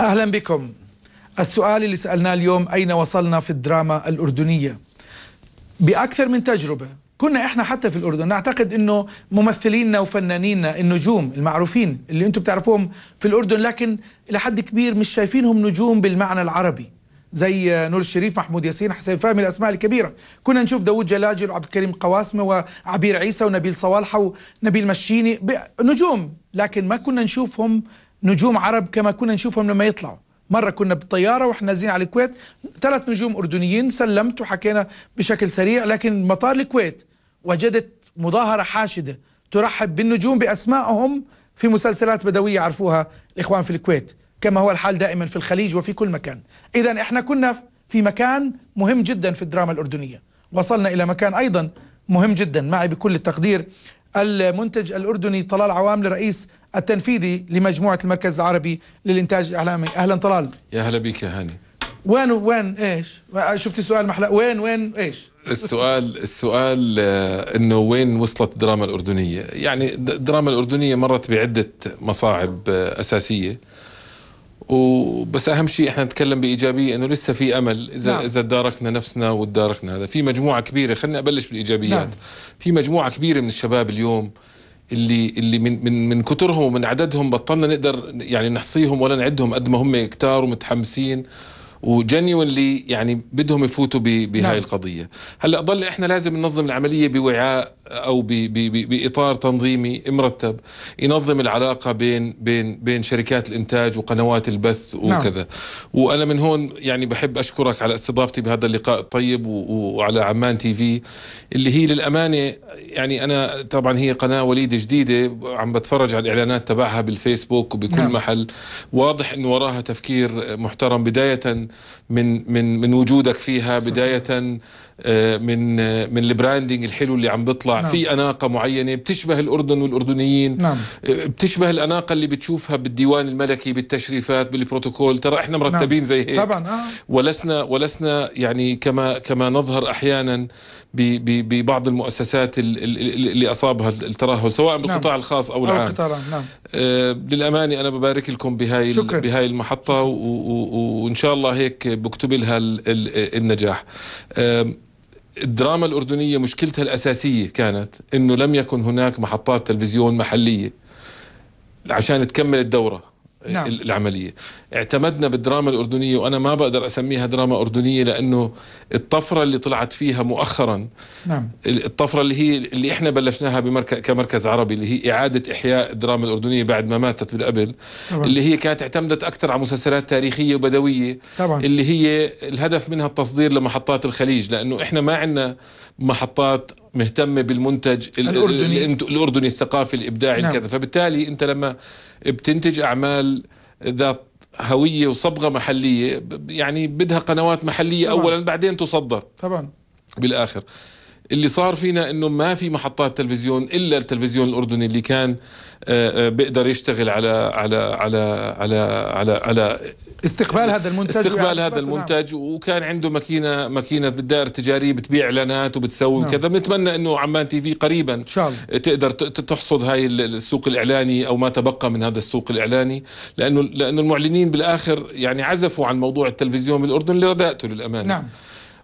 أهلا بكم السؤال اللي سألناه اليوم أين وصلنا في الدراما الأردنية بأكثر من تجربة كنا احنا حتى في الاردن نعتقد انه ممثلينا وفنانينا النجوم المعروفين اللي انتم بتعرفوهم في الاردن لكن لحد كبير مش شايفينهم نجوم بالمعنى العربي زي نور الشريف محمود ياسين حسين فهمي الاسماء الكبيره كنا نشوف داوود جلاجل وعبد الكريم قواسمه وعبير عيسى ونبيل صوالحه ونبيل مشيني نجوم لكن ما كنا نشوفهم نجوم عرب كما كنا نشوفهم لما يطلعوا مرة كنا بالطيارة واحنا نازلين على الكويت ثلاث نجوم أردنيين سلمت وحكينا بشكل سريع لكن مطار الكويت وجدت مظاهرة حاشدة ترحب بالنجوم بأسمائهم في مسلسلات بدوية عرفوها الإخوان في الكويت كما هو الحال دائما في الخليج وفي كل مكان إذا إحنا كنا في مكان مهم جدا في الدراما الأردنية وصلنا إلى مكان أيضا مهم جدا معي بكل التقدير المنتج الأردني طلال عوامل رئيس التنفيذي لمجموعة المركز العربي للإنتاج الإعلامي أهلا طلال يا هلا بك يا هاني وين وين ايش؟ شفت السؤال محلا وين وين ايش؟ السؤال السؤال آه، انه وين وصلت الدراما الاردنيه؟ يعني الدراما الاردنيه مرت بعده مصاعب آه، اساسيه وبس اهم شيء احنا نتكلم بايجابيه انه لسه في امل اذا نعم. اذا تداركنا نفسنا وتداركنا هذا في مجموعه كبيره خليني ابلش بالايجابيات نعم. في مجموعه كبيره من الشباب اليوم اللي اللي من من من كثرهم ومن عددهم بطلنا نقدر يعني نحصيهم ولا نعدهم قد ما هم كتار ومتحمسين وجنيونلي يعني بدهم يفوتوا بهاي نعم. القضيه هلا ضل احنا لازم ننظم العمليه بوعاء او بـ بـ بـ باطار تنظيمي مرتب ينظم العلاقه بين بين بين شركات الانتاج وقنوات البث نعم. وكذا نعم. وانا من هون يعني بحب اشكرك على استضافتي بهذا اللقاء الطيب وعلى عمان تي في اللي هي للامانه يعني انا طبعا هي قناه وليده جديده عم بتفرج على الاعلانات تبعها بالفيسبوك وبكل نعم. محل واضح انه وراها تفكير محترم بدايه من من من وجودك فيها بدايه آه، من آه، من البراندنج الحلو اللي عم بيطلع نعم. في اناقه معينه بتشبه الاردن والاردنيين نعم. آه، بتشبه الاناقه اللي بتشوفها بالديوان الملكي بالتشريفات بالبروتوكول ترى احنا مرتبين نعم. زي هيك طبعا آه. ولسنا ولسنا يعني كما كما نظهر احيانا ببعض المؤسسات اللي اصابها الترهل سواء نعم. بالقطاع نعم. الخاص او العام أو نعم. للامانه انا ببارك لكم بهاي شكرا. بهاي المحطه شكرا. وان شاء الله هيك بكتب لها النجاح الدراما الأردنية مشكلتها الأساسية كانت أنه لم يكن هناك محطات تلفزيون محلية عشان تكمل الدورة نعم. العمليه اعتمدنا بالدراما الاردنيه وانا ما بقدر اسميها دراما اردنيه لانه الطفره اللي طلعت فيها مؤخرا نعم. الطفره اللي هي اللي احنا بلشناها بمركز كمركز عربي اللي هي اعاده احياء الدراما الاردنيه بعد ما ماتت بالقبل طبعا. اللي هي كانت اعتمدت اكثر على مسلسلات تاريخيه وبدويه طبعا. اللي هي الهدف منها التصدير لمحطات الخليج لانه احنا ما عندنا محطات مهتمه بالمنتج الاردني الاردني الثقافي الابداعي نعم. كذا فبالتالي انت لما بتنتج اعمال ذات هويه وصبغه محليه يعني بدها قنوات محليه طبعًا. اولا بعدين تصدر طبعا بالاخر اللي صار فينا انه ما في محطات تلفزيون الا التلفزيون الاردني اللي كان آه، آه، بيقدر يشتغل على على على على على, على استقبال هذا المنتج استقبال يعني هذا نعم. المنتج نعم. وكان عنده ماكينه ماكينه بالدائره التجاريه بتبيع اعلانات وبتسوي نعم. وكذا بنتمنى انه عمان تي في قريبا إن شاء الله. تقدر تحصد هاي السوق الاعلاني او ما تبقى من هذا السوق الاعلاني لانه لانه المعلنين بالاخر يعني عزفوا عن موضوع التلفزيون بالاردن لرداءته للامانه نعم.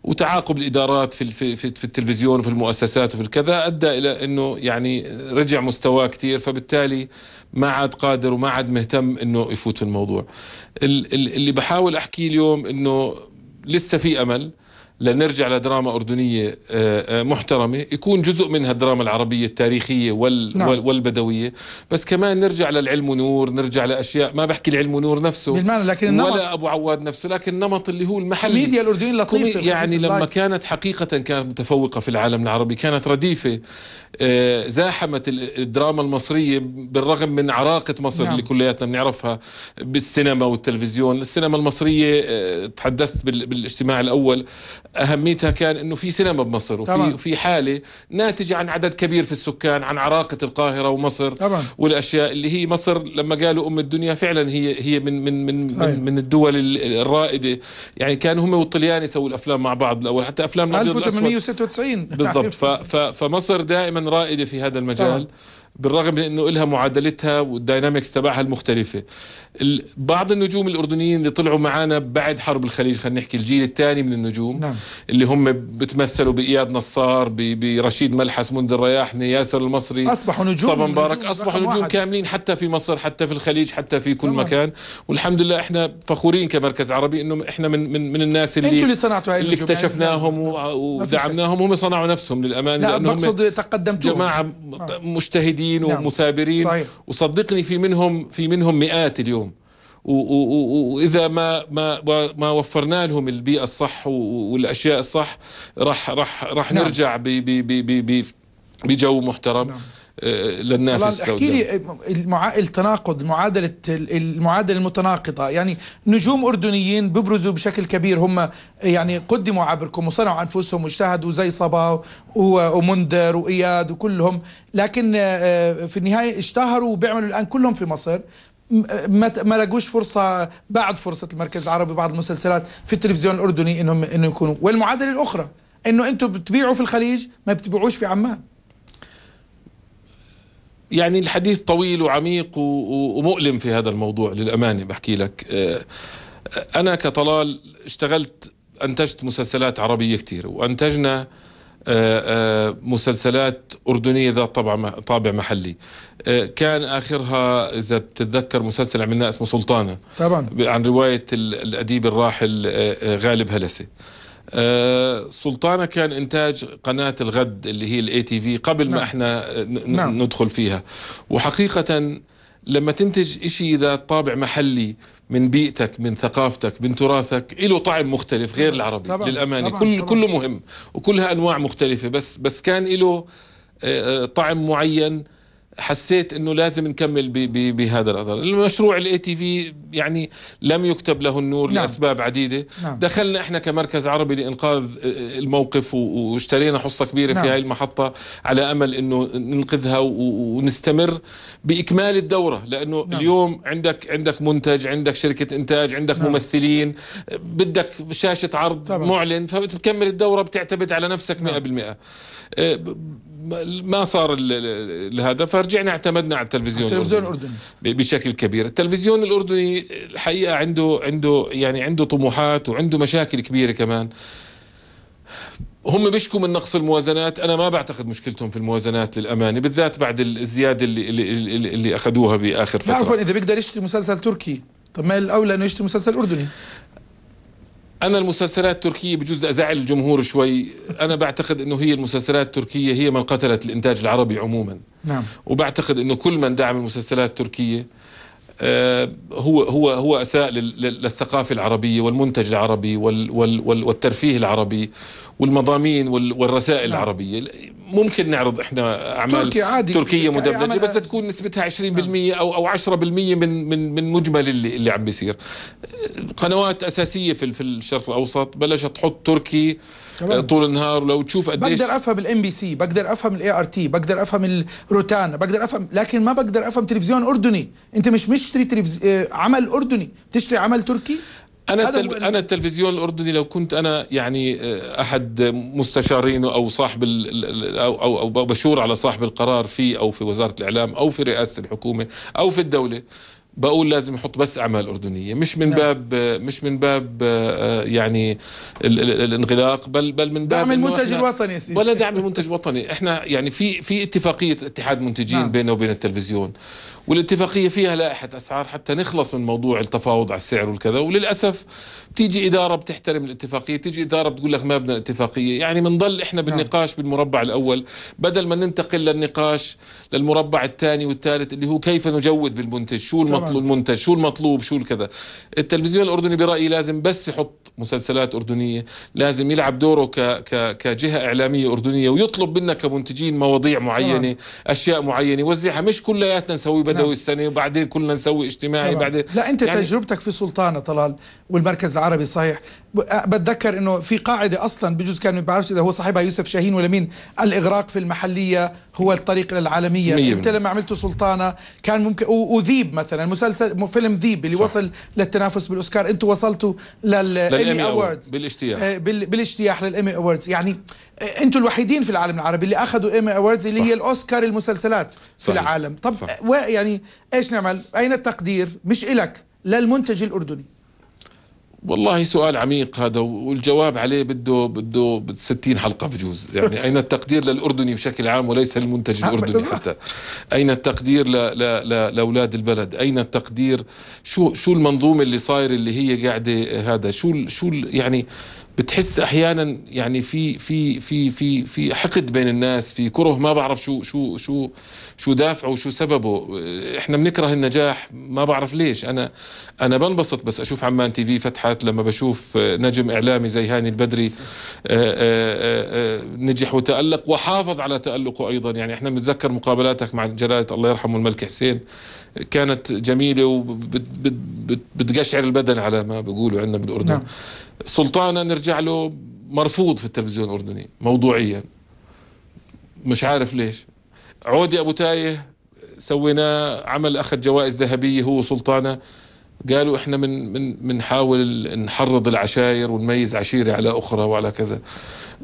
وتعاقب الادارات في في في التلفزيون وفي المؤسسات وفي الكذا ادى الى انه يعني رجع مستواه كثير فبالتالي ما عاد قادر وما عاد مهتم انه يفوت في الموضوع اللي بحاول احكيه اليوم انه لسه في امل لنرجع لدراما أردنية آه، آه، محترمة يكون جزء منها الدراما العربية التاريخية وال نعم. والبدوية بس كمان نرجع للعلم ونور نرجع لأشياء ما بحكي العلم ونور نفسه بالمعنى لكن النمط ولا أبو عواد نفسه لكن النمط اللي هو المحلي الميديا الأردنية لطيفة يعني لما اللايك. كانت حقيقة كانت متفوقة في العالم العربي كانت رديفة آه، زاحمت الدراما المصرية بالرغم من عراقة مصر نعم. اللي كلياتنا بنعرفها بالسينما والتلفزيون السينما المصرية تحدثت بالاجتماع الأول اهميتها كان انه في سينما بمصر وفي طبعا. في حاله ناتجه عن عدد كبير في السكان عن عراقه القاهره ومصر طبعا. والاشياء اللي هي مصر لما قالوا ام الدنيا فعلا هي هي من من من صحيح. من, من الدول الرائده يعني كانوا هم والطليان يسووا الافلام مع بعض الاول حتى افلام 1896 بالضبط فمصر دائما رائده في هذا المجال طبعا. بالرغم من انه لها معادلتها والداينامكس تبعها المختلفه بعض النجوم الاردنيين اللي طلعوا معنا بعد حرب الخليج خلينا نحكي الجيل الثاني من النجوم نعم. اللي هم بتمثلوا باياد نصار برشيد ملحس منذر رياحني ياسر المصري اصبحوا نجوم صبا مبارك اصبحوا نجوم واحد. كاملين حتى في مصر حتى في الخليج حتى في كل نعم. مكان والحمد لله احنا فخورين كمركز عربي انه احنا من من, من الناس اللي انتوا اللي صنعتوا اللي يعني اكتشفناهم نعم. ودعمناهم هم صنعوا نفسهم للامانه لا بقصد تقدمتوا جماعه آه. مجتهدين مجاهدين نعم. ومثابرين صحيح. وصدقني في منهم في منهم مئات اليوم واذا ما ما ما وفرنا لهم البيئه الصح والاشياء الصح راح راح راح نعم. نرجع بجو محترم نعم. آه، لننافس احكي لي المع... التناقض معادله المعادله المتناقضه يعني نجوم اردنيين بيبرزوا بشكل كبير هم يعني قدموا عبركم وصنعوا انفسهم واجتهدوا زي صبا ومنذر واياد وكلهم لكن آه، في النهايه اشتهروا وبيعملوا الان كلهم في مصر ما لقوش فرصه بعد فرصه المركز العربي بعض المسلسلات في التلفزيون الاردني انهم انه يكونوا والمعادله الاخرى انه انتم بتبيعوا في الخليج ما بتبيعوش في عمان يعني الحديث طويل وعميق ومؤلم في هذا الموضوع للأمانة بحكي لك آه، آه، أنا كطلال اشتغلت أنتجت مسلسلات عربية كتير وأنتجنا آه، مسلسلات أردنية ذات طبع طابع محلي كان آخرها إذا بتتذكر مسلسل عملناه اسمه سلطانة طبعا عن رواية الأديب الراحل غالب هلسي آه، سلطانة كان إنتاج قناة الغد اللي هي الاي تي في قبل نعم. ما احنا آه، نعم. ندخل فيها وحقيقة لما تنتج إشي ذا طابع محلي من بيئتك من ثقافتك من تراثك له طعم مختلف غير العربي طبعًا. للأمانة طبعًا. كل طبعًا. كله مهم وكلها أنواع مختلفة بس بس كان له آه، طعم معين حسيت انه لازم نكمل بهذا الاطار، المشروع الاي تي في يعني لم يكتب له النور نعم. لاسباب عديده، نعم. دخلنا احنا كمركز عربي لانقاذ الموقف واشترينا حصه كبيره نعم. في هاي المحطه على امل انه ننقذها ونستمر باكمال الدوره لانه نعم. اليوم عندك عندك منتج، عندك شركه انتاج، عندك نعم. ممثلين، بدك شاشه عرض طبعا. معلن فبتكمل الدوره بتعتمد على نفسك نعم. 100%. ما صار هذا فرجعنا اعتمدنا على التلفزيون التلفزيون الأردني. الأردني بشكل كبير التلفزيون الأردني الحقيقة عنده عنده يعني عنده طموحات وعنده مشاكل كبيرة كمان هم بيشكوا من نقص الموازنات انا ما بعتقد مشكلتهم في الموازنات للامانه بالذات بعد الزياده اللي اللي, اللي اخذوها باخر فتره عفوا اذا بيقدر يشتري مسلسل تركي طب ما الاولى انه يشتري مسلسل اردني انا المسلسلات التركيه بجوز ازعل الجمهور شوي انا بعتقد انه هي المسلسلات التركيه هي من قتلت الانتاج العربي عموما نعم وبعتقد انه كل من دعم المسلسلات التركيه آه، هو هو هو اساء للثقافه العربيه والمنتج العربي والترفيه العربي والمضامين والرسائل نعم. العربيه ممكن نعرض احنا اعمال تركي عادي تركيه مدبلجه بس تكون نسبتها 20% نعم. او او 10% من من من مجمل اللي اللي عم بيصير قنوات اساسيه في في الشرق الاوسط بلشت تحط تركي آه، طول النهار ولو تشوف قديش بقدر افهم الام بي سي بقدر افهم الاي ار تي بقدر افهم الروتانا بقدر افهم لكن ما بقدر افهم تلفزيون اردني انت مش مشتري تلفز... آه، عمل اردني بتشتري عمل تركي انا التلف... انا التلفزيون الاردني لو كنت انا يعني آه، احد مستشارينه او صاحب ال... او او او بشور على صاحب القرار فيه او في وزاره الاعلام او في رئاسه الحكومه او في الدوله بقول لازم يحط بس اعمال اردنيه مش من نعم. باب آه، مش من باب آه، يعني الانغلاق بل بل من باب دعم المنتج الوطني سيدي. ولا دعم المنتج الوطني احنا يعني في في اتفاقيه اتحاد منتجين نعم. بينه وبين التلفزيون والاتفاقية فيها لائحة أسعار حتى نخلص من موضوع التفاوض على السعر والكذا وللأسف بتيجي إدارة بتحترم الاتفاقية بتيجي إدارة بتقول لك ما بدنا الاتفاقية يعني بنضل إحنا نعم. بالنقاش بالمربع الأول بدل ما ننتقل للنقاش للمربع الثاني والثالث اللي هو كيف نجود بالمنتج شو المطلوب المنتج شو المطلوب شو الكذا التلفزيون الأردني برأيي لازم بس يحط مسلسلات أردنية لازم يلعب دوره ك... ك... كجهة إعلامية أردنية ويطلب منا كمنتجين مواضيع معينة طبعا. أشياء معينة يوزعها مش كلياتنا نسوي بدوي نعم. السنه وبعدين كلنا نسوي اجتماعي طبعا. بعدين لا انت يعني تجربتك في سلطانه طلال والمركز العربي صحيح بتذكر انه في قاعده اصلا بجوز كان ما بعرفش اذا هو صاحبها يوسف شاهين ولا مين الاغراق في المحليه هو الطريق للعالميه مية انت لما عملت سلطانه كان ممكن وذيب مثلا مسلسل فيلم ذيب اللي صح. وصل للتنافس بالاوسكار انتوا وصلتوا للايمي اووردز بالاجتياح آه، بالاجتياح للايمي اووردز يعني إيه، انتوا الوحيدين في العالم العربي اللي اخذوا ايمي اووردز اللي هي الاوسكار المسلسلات صحيح. في العالم طب صح. يعني ايش نعمل اين التقدير مش الك للمنتج الاردني والله سؤال عميق هذا والجواب عليه بده بده 60 حلقه بجوز يعني اين التقدير للاردني بشكل عام وليس للمنتج الاردني حتى اين التقدير لاولاد البلد اين التقدير شو شو المنظومه اللي صايره اللي هي قاعده هذا شو شو يعني بتحس احيانا يعني في في في في في حقد بين الناس في كره ما بعرف شو شو شو شو دافعه وشو سببه احنا بنكره النجاح ما بعرف ليش انا انا بنبسط بس اشوف عمان تي في فتحت لما بشوف نجم اعلامي زي هاني البدري آآ آآ آه، آه، آه، نجح وتالق وحافظ على تالقه ايضا يعني احنا بنتذكر مقابلاتك مع جلاله الله يرحمه الملك حسين كانت جميله وبتقشعر البدن على ما بيقولوا عندنا بالاردن نعم. سلطانة نرجع له مرفوض في التلفزيون الأردني موضوعيا مش عارف ليش عودي أبو تايه سويناه عمل أخذ جوائز ذهبية هو سلطانة قالوا احنا من من بنحاول نحرض العشائر ونميز عشيره على اخرى وعلى كذا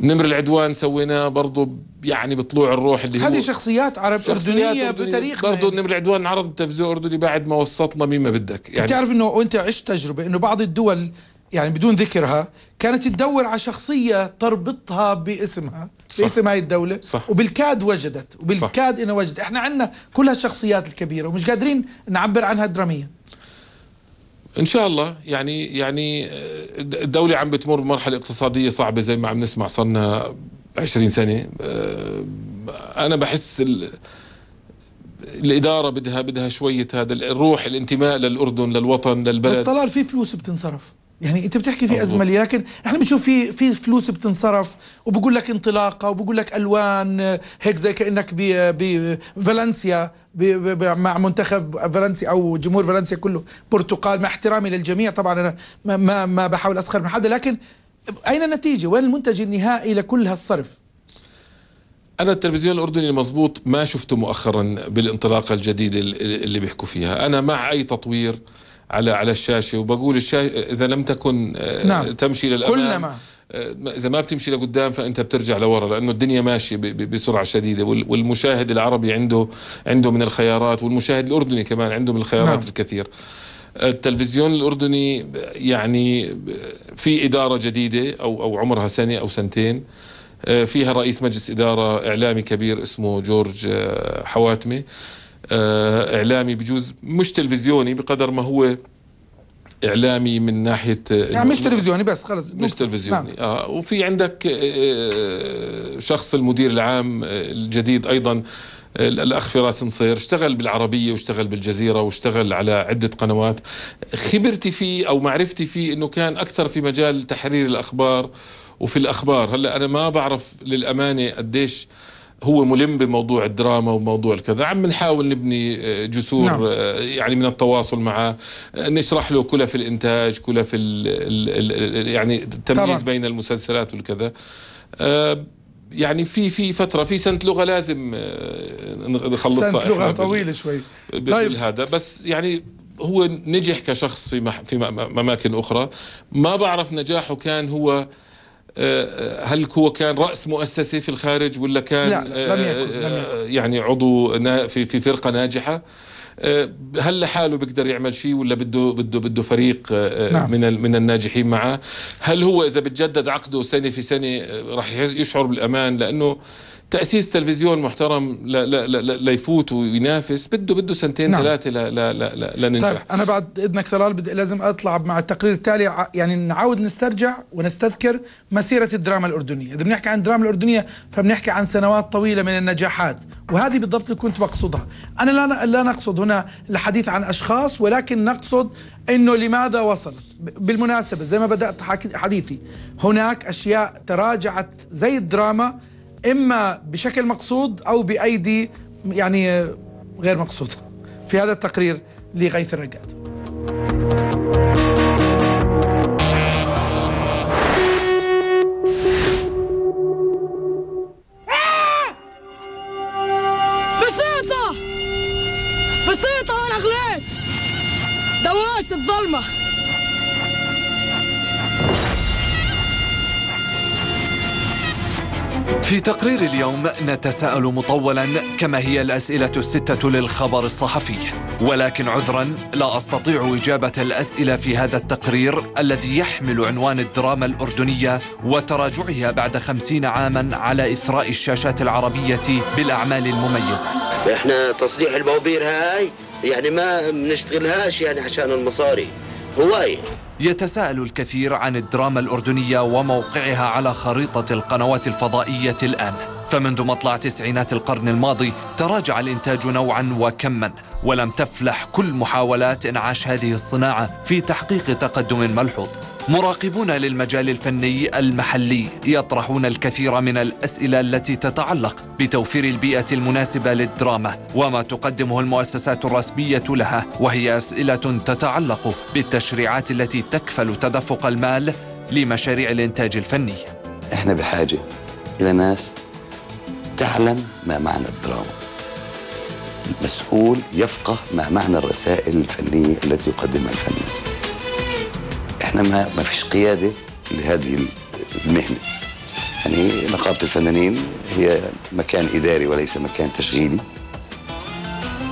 نمر العدوان سويناه برضه يعني بطلوع الروح اللي هذه شخصيات عرب شخصيات اردنيه بتاريخ برضه يعني. نمر العدوان عرض التلفزيون الاردني بعد ما وسطنا مين ما بدك يعني بتعرف انه وانت عشت تجربه انه بعض الدول يعني بدون ذكرها كانت تدور على شخصية تربطها باسمها صح. باسم هاي الدولة صح. وبالكاد وجدت وبالكاد إنه وجدت احنا عندنا كل هالشخصيات الكبيرة ومش قادرين نعبر عنها دراميا ان شاء الله يعني يعني آه، الدولة عم بتمر بمرحلة اقتصادية صعبة زي ما عم نسمع صرنا 20 سنة آه، انا بحس ال... الاداره بدها بدها شويه هذا الروح الانتماء للاردن للوطن للبلد بس طلال في فلوس بتنصرف يعني انت بتحكي في ازمه لكن احنا بنشوف في في فلوس بتنصرف وبقول لك انطلاقه وبقول لك الوان آه، هيك زي كانك بفالنسيا آه، آه، مع منتخب فالنسيا او جمهور فالنسيا كله برتقال مع احترامي للجميع طبعا انا ما ما بحاول اسخر من حدا لكن اين النتيجه؟ وين المنتج النهائي لكل هالصرف؟ انا التلفزيون الاردني المضبوط ما شفته مؤخرا بالانطلاقه الجديده اللي بيحكوا فيها انا مع اي تطوير على على الشاشه وبقول الشاشه اذا لم تكن آه، نعم. تمشي للامام كلما آه، اذا ما بتمشي لقدام فانت بترجع لورا لانه الدنيا ماشيه بسرعه شديده والمشاهد العربي عنده عنده من الخيارات والمشاهد الاردني كمان عنده من الخيارات نعم. الكثير التلفزيون الاردني يعني في اداره جديده او او عمرها سنه او سنتين آه، فيها رئيس مجلس اداره اعلامي كبير اسمه جورج حواتمه آه، اعلامي بجوز مش تلفزيوني بقدر ما هو اعلامي من ناحيه آه، يعني مش تلفزيوني بس خلص مش تلفزيوني نعم. اه وفي عندك آه، شخص المدير العام الجديد ايضا الاخ فراس نصير اشتغل بالعربيه واشتغل بالجزيره واشتغل على عده قنوات خبرتي فيه او معرفتي فيه انه كان اكثر في مجال تحرير الاخبار وفي الاخبار هلا انا ما بعرف للامانه قديش آه هو ملم بموضوع الدراما وموضوع الكذا عم نحاول نبني آه، جسور نعم. آه، يعني من التواصل معه آه، نشرح له كلف في الانتاج كلف في الـ الـ يعني التمييز طبعا. بين المسلسلات والكذا يعني في في فتره في سنه لغه لازم نخلصها سنه لغه طويله شوي طيب هذا بس يعني هو نجح كشخص في في اماكن اخرى ما بعرف نجاحه كان هو آه، آه، هل هو كان راس مؤسسه في الخارج ولا كان لا لم آه، يكن. لم يكن. يعني عضو في في فرقه ناجحه هل لحاله بيقدر يعمل شيء ولا بده بده بده فريق نعم. من من الناجحين معه هل هو اذا بتجدد عقده سنه في سنه راح يشعر بالامان لانه تاسيس تلفزيون محترم لا لا لا ليفوت وينافس بده بده سنتين نعم. ثلاثه لا لا لا لا لننجح طيب انا بعد اذنك طلال بدي لازم اطلع مع التقرير التالي يعني نعاود نسترجع ونستذكر مسيره الدراما الاردنيه اذا بنحكي عن الدراما الاردنيه فبنحكي عن سنوات طويله من النجاحات وهذه بالضبط اللي كنت بقصدها انا لا لا نقصد هنا الحديث عن اشخاص ولكن نقصد انه لماذا وصلت بالمناسبه زي ما بدات حديثي هناك اشياء تراجعت زي الدراما إما بشكل مقصود أو بأيدي يعني غير مقصودة في هذا التقرير لغيث الرجاد بسيطة بسيطة أنا خلاص دواس الظلمة في تقرير اليوم نتساءل مطولا كما هي الأسئلة الستة للخبر الصحفي ولكن عذرا لا أستطيع إجابة الأسئلة في هذا التقرير الذي يحمل عنوان الدراما الأردنية وتراجعها بعد خمسين عاما على إثراء الشاشات العربية بالأعمال المميزة إحنا تصليح البوابير هاي يعني ما بنشتغلهاش يعني عشان المصاري هواية يتساءل الكثير عن الدراما الأردنية وموقعها على خريطة القنوات الفضائية الآن فمنذ مطلع تسعينات القرن الماضي تراجع الإنتاج نوعا وكما ولم تفلح كل محاولات إنعاش هذه الصناعة في تحقيق تقدم ملحوظ مراقبون للمجال الفني المحلي يطرحون الكثير من الاسئله التي تتعلق بتوفير البيئه المناسبه للدراما وما تقدمه المؤسسات الرسميه لها وهي اسئله تتعلق بالتشريعات التي تكفل تدفق المال لمشاريع الانتاج الفني. احنا بحاجه الى ناس تعلم ما معنى الدراما المسؤول يفقه ما معنى الرسائل الفنية التي يقدمها الفنان احنا ما, ما فيش قيادة لهذه المهنة يعني نقابة الفنانين هي مكان إداري وليس مكان تشغيلي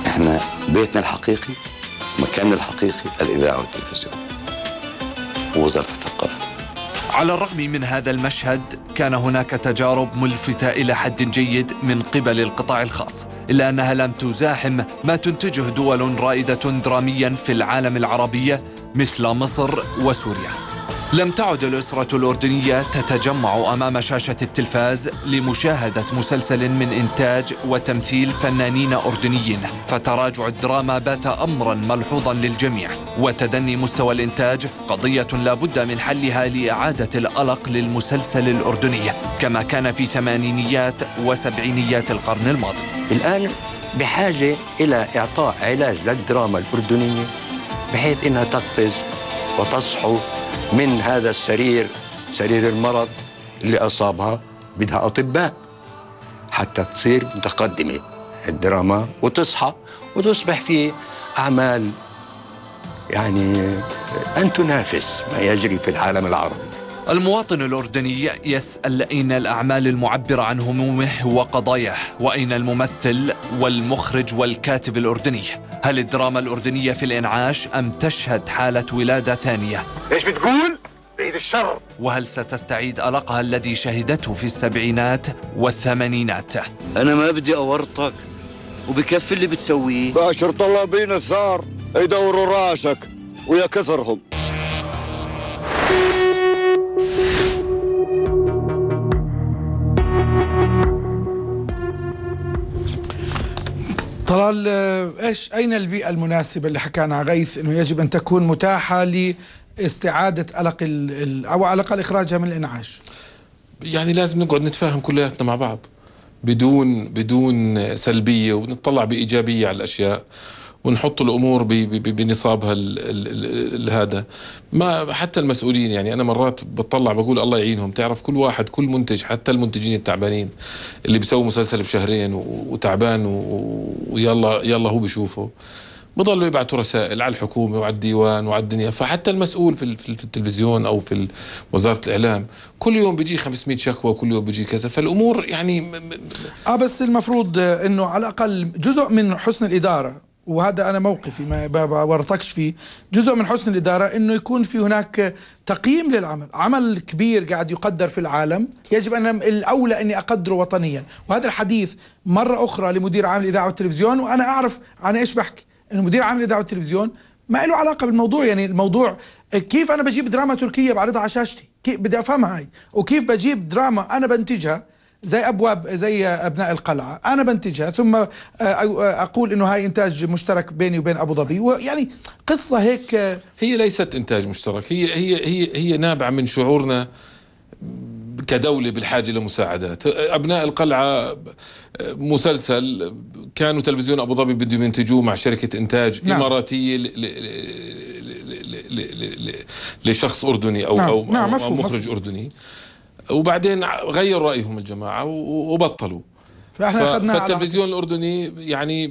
احنا بيتنا الحقيقي مكاننا الحقيقي الإذاعة والتلفزيون ووزارة الثقافة على الرغم من هذا المشهد كان هناك تجارب ملفتة إلى حد جيد من قبل القطاع الخاص إلا أنها لم تزاحم ما تنتجه دول رائدة دراميا في العالم العربي مثل مصر وسوريا لم تعد الأسرة الأردنية تتجمع أمام شاشة التلفاز لمشاهدة مسلسل من إنتاج وتمثيل فنانين أردنيين فتراجع الدراما بات أمرا ملحوظا للجميع وتدني مستوى الإنتاج قضية لا بد من حلها لإعادة الألق للمسلسل الأردني كما كان في ثمانينيات وسبعينيات القرن الماضي الآن بحاجة إلى إعطاء علاج للدراما الأردنية بحيث إنها تقفز وتصحو من هذا السرير سرير المرض اللي أصابها بدها أطباء حتى تصير متقدمة الدراما وتصحى وتصبح في أعمال يعني أن تنافس ما يجري في العالم العربي المواطن الأردني يسأل أين الأعمال المعبرة عن همومه وقضاياه وأين الممثل والمخرج والكاتب الأردني هل الدراما الأردنية في الإنعاش أم تشهد حالة ولادة ثانية؟ إيش بتقول؟ بعيد الشر وهل ستستعيد ألقها الذي شهدته في السبعينات والثمانينات؟ أنا ما بدي أورطك وبكفي اللي بتسويه باشر طلابين الثار يدوروا راسك ويا كثرهم طلال آه، ايش اين البيئه المناسبه اللي حكانا غيث انه يجب ان تكون متاحه لاستعاده قلق او على الاقل اخراجها من الانعاش يعني لازم نقعد نتفاهم كلياتنا مع بعض بدون بدون سلبيه ونطلع بايجابيه على الاشياء ونحط الامور بنصابها هذا ما حتى المسؤولين يعني انا مرات بطلع بقول الله يعينهم تعرف كل واحد كل منتج حتى المنتجين التعبانين اللي بيسووا مسلسل بشهرين وتعبان ويلا يلا هو بشوفه بضلوا يبعثوا رسائل على الحكومة وعلى الديوان وعلى الدنيا فحتى المسؤول في, التلفزيون أو في وزارة الإعلام كل يوم بيجي 500 شكوى وكل يوم بيجي كذا فالأمور يعني اه بس المفروض أنه على الأقل جزء من حسن الإدارة وهذا انا موقفي ما ورطكش فيه جزء من حسن الاداره انه يكون في هناك تقييم للعمل عمل كبير قاعد يقدر في العالم يجب ان الاولى اني اقدره وطنيا وهذا الحديث مره اخرى لمدير عام الاذاعه والتلفزيون وانا اعرف عن ايش بحكي انه مدير عام الاذاعه والتلفزيون ما له علاقه بالموضوع يعني الموضوع كيف انا بجيب دراما تركيه بعرضها على شاشتي كيف بدي افهمها هاي وكيف بجيب دراما انا بنتجها زي ابواب زي ابناء القلعه انا بنتجها ثم آه، اقول انه هاي انتاج مشترك بيني وبين ابو ظبي ويعني قصه هيك آه، هي ليست انتاج مشترك هي هي هي هي نابعه من شعورنا كدولة بالحاجة لمساعدات أبناء القلعة آه، مسلسل كانوا تلفزيون أبو ظبي بدهم ينتجوه مع شركة إنتاج نعم. إماراتية لشخص أردني أو, نعم. أو, نعم. أو مخرج أردني وبعدين غيروا رايهم الجماعه وبطلوا فاحنا اخذنا فالتلفزيون الاردني يعني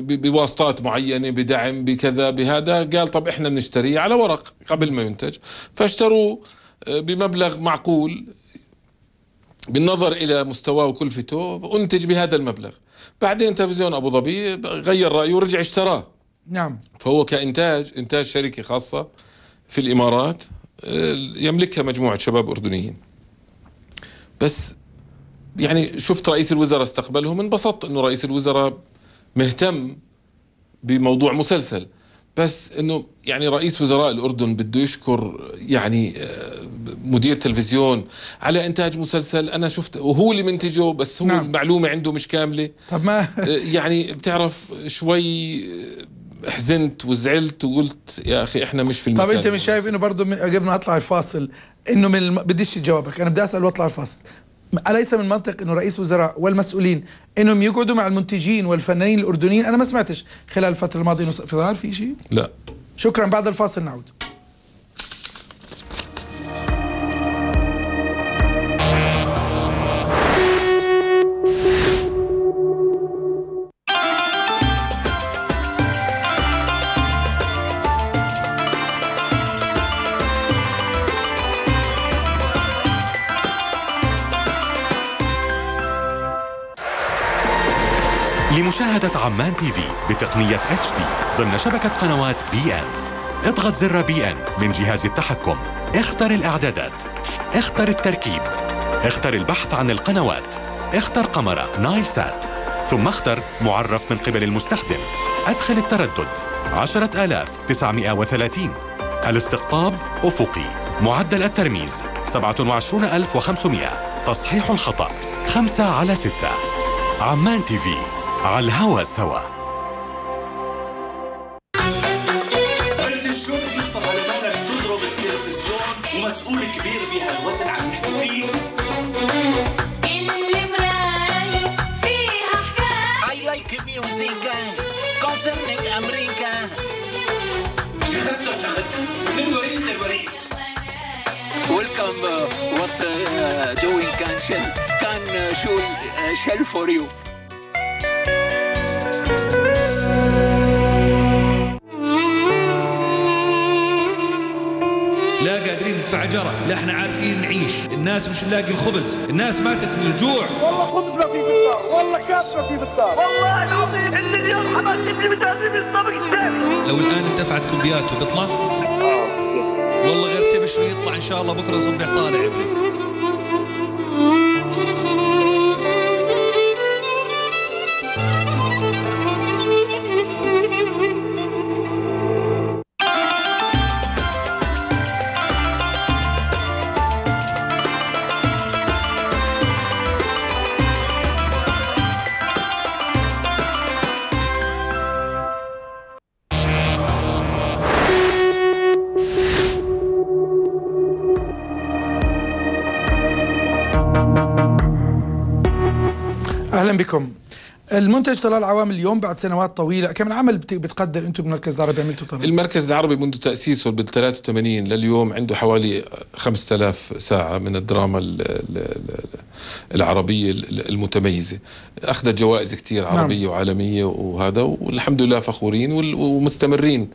بواسطات معينه بدعم بكذا بهذا قال طب احنا بنشتريه على ورق قبل ما ينتج فاشتروه آه، بمبلغ معقول بالنظر الى مستواه وكلفته انتج بهذا المبلغ بعدين تلفزيون ابو ظبي غير رايه ورجع اشتراه نعم فهو كانتاج انتاج شركه خاصه في الامارات آه، يملكها مجموعه شباب اردنيين بس يعني شفت رئيس الوزراء استقبلهم انبسطت انه رئيس الوزراء مهتم بموضوع مسلسل بس انه يعني رئيس وزراء الاردن بده يشكر يعني آه، مدير تلفزيون على انتاج مسلسل انا شفت وهو اللي منتجه بس هو نعم. المعلومه عنده مش كامله طب ما آه، يعني بتعرف شوي آه، حزنت وزعلت وقلت يا اخي احنا مش في المكان طب انت مش شايف انه برضه قبل ما اطلع الفاصل انه من الم... بديش جوابك انا بدي اسال واطلع الفاصل أليس من المنطق أنه رئيس وزراء والمسؤولين أنهم يقعدوا مع المنتجين والفنانين الأردنيين أنا ما سمعتش خلال الفترة الماضية أنه في ظهر في شيء لا شكرا بعد الفاصل نعود مشاهدة عمان تي في بتقنية اتش دي ضمن شبكة قنوات بي ان اضغط زر بي ان من جهاز التحكم اختر الإعدادات اختر التركيب اختر البحث عن القنوات اختر قمرة نايل سات ثم اختر معرف من قبل المستخدم أدخل التردد 10930 الاستقطاب أفقي معدل الترميز 27500 تصحيح الخطأ 5 على 6 عمان تي في على الهوا سوا عرفت شلون بيخطر على بالك تضرب التلفزيون ومسؤول كبير بهالوزن عم يحكي فيه المراية فيها حكاية I like music concerning أمريكا شخدته شخدت من وريد للوريد Welcome uh, what uh, doing can shell can show uh, shell for you ندفع جره لا احنا عارفين نعيش الناس مش نلاقي الخبز الناس ماتت من الجوع والله خبز في بالدار والله كاس في بالدار والله العظيم ان اليوم حماس يبني متهرب الطبق الثاني لو الان اندفعت كوبيات وبيطلع آه، والله غير تبشر يطلع ان شاء الله بكره صبح طالع ابني المنتج طلال عوام اليوم بعد سنوات طويله كم عمل بتقدر انتم بالمركز العربي عملتوا طبعا. المركز العربي منذ تاسيسه بال 83 لليوم عنده حوالي 5000 ساعه من الدراما العربيه المتميزه اخذت جوائز كثير نعم. عربيه نعم. وعالميه وهذا والحمد لله فخورين ومستمرين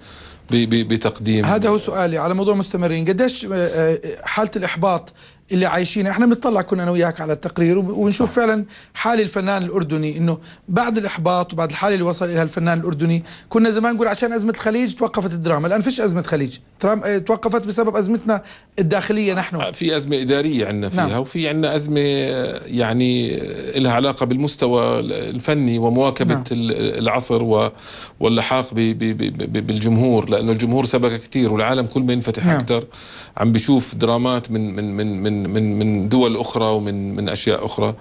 بتقديم هذا هو سؤالي على موضوع مستمرين قديش آه، آه، حالة الإحباط اللي عايشينها احنا بنطلع كنا انا وياك على التقرير وبنشوف فعلا حال الفنان الاردني انه بعد الاحباط وبعد الحاله اللي وصل الى الفنان الاردني كنا زمان نقول عشان ازمه الخليج توقفت الدراما الان فيش ازمه خليج آه، توقفت بسبب ازمتنا الداخليه آه، نحن في ازمه اداريه عندنا فيها نعم. وفي عندنا ازمه آه، يعني لها علاقه بالمستوى الفني ومواكبه نعم. العصر واللحاق بالجمهور لانه الجمهور سبق كثير والعالم كل ما ينفتح نعم. اكثر عم بشوف درامات من من من من من من من دول اخرى ومن من اشياء اخرى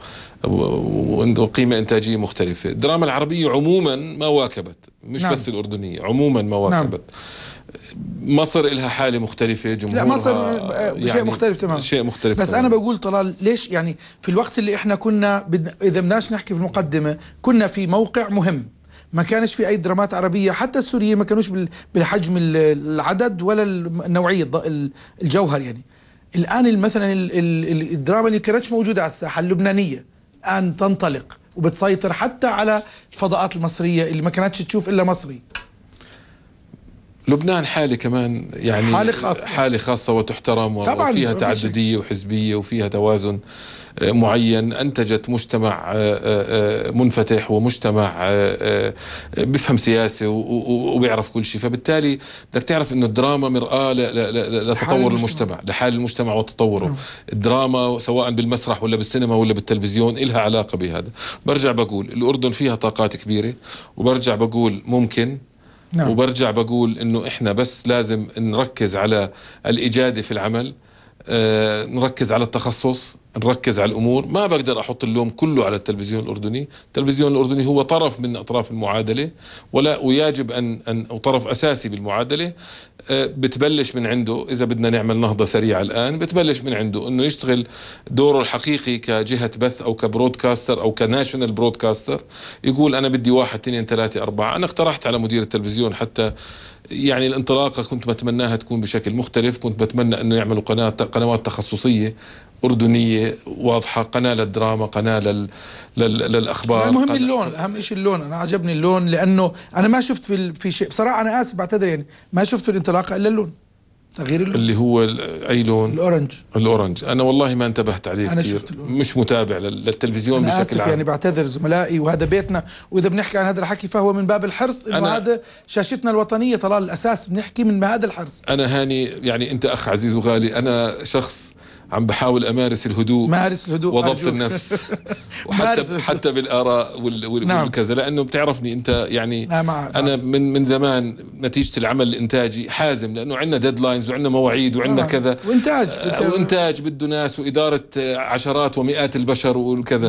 وعنده قيمه انتاجيه مختلفه، الدراما العربيه عموما ما واكبت مش نعم. بس الاردنيه، عموما ما نعم. واكبت. نعم. مصر لها حاله مختلفه جمهورها لا مصر آه، يعني شيء مختلف تماما شيء مختلف بس تمام. انا بقول طلال ليش يعني في الوقت اللي احنا كنا اذا بدناش نحكي في المقدمه كنا في موقع مهم ما كانش في اي درامات عربيه حتى السوريين ما كانوش بالحجم العدد ولا النوعيه الجوهر يعني الان مثلا الدراما اللي كانتش موجوده على الساحه اللبنانيه الان تنطلق وبتسيطر حتى على الفضاءات المصريه اللي ما كانتش تشوف الا مصري لبنان حالة كمان يعني حالة خاصة حالة خاصة وتحترم طبعاً وفيها تعددية وحزبية وفيها توازن معين انتجت مجتمع آه، آه، آه، منفتح ومجتمع بفهم سياسه وبيعرف كل شيء فبالتالي بدك تعرف انه الدراما مراه لتطور المجتمع لحال المجتمع وتطوره نعم. الدراما سواء بالمسرح ولا بالسينما ولا بالتلفزيون إلها علاقه بهذا برجع بقول الاردن فيها طاقات كبيره وبرجع بقول ممكن نعم. وبرجع بقول انه احنا بس لازم نركز على الاجاده في العمل آه، نركز على التخصص نركز على الامور ما بقدر احط اللوم كله على التلفزيون الاردني التلفزيون الاردني هو طرف من اطراف المعادله ولا ويجب ان ان طرف اساسي بالمعادله آه، بتبلش من عنده اذا بدنا نعمل نهضه سريعه الان بتبلش من عنده انه يشتغل دوره الحقيقي كجهه بث او كبرودكاستر او كناشونال برودكاستر يقول انا بدي واحد اثنين ثلاثه اربعه انا اقترحت على مدير التلفزيون حتى يعني الانطلاقه كنت بتمناها تكون بشكل مختلف كنت بتمنى انه يعملوا قناه قنوات تخصصيه أردنية واضحة قناة للدراما قناة لل... لل... للأخبار المهم قناة... اللون أهم شيء اللون أنا عجبني اللون لأنه أنا ما شفت في, ال... في شيء بصراحة أنا آسف بعتذر يعني ما شفت في الانطلاقة إلا اللون تغيير اللون اللي هو اي لون؟ الاورنج الاورنج انا والله ما انتبهت عليه كثير شفت مش متابع للتلفزيون أنا بشكل عام يعني بعتذر زملائي وهذا بيتنا واذا بنحكي عن هذا الحكي فهو من باب الحرص انه هذا شاشتنا الوطنيه طلال الاساس بنحكي من هذا الحرص انا هاني يعني انت اخ عزيز وغالي انا شخص عم بحاول امارس الهدوء مارس الهدوء وضبط أرجوك. النفس وحتى حتى بالاراء والكذا نعم. والكذا لانه بتعرفني انت يعني نعم. انا من من زمان نتيجه العمل الانتاجي حازم لانه عندنا ديدلاينز وعندنا مواعيد وعندنا نعم. كذا وانتاج آه، وانتاج بده ناس واداره عشرات ومئات البشر والكذا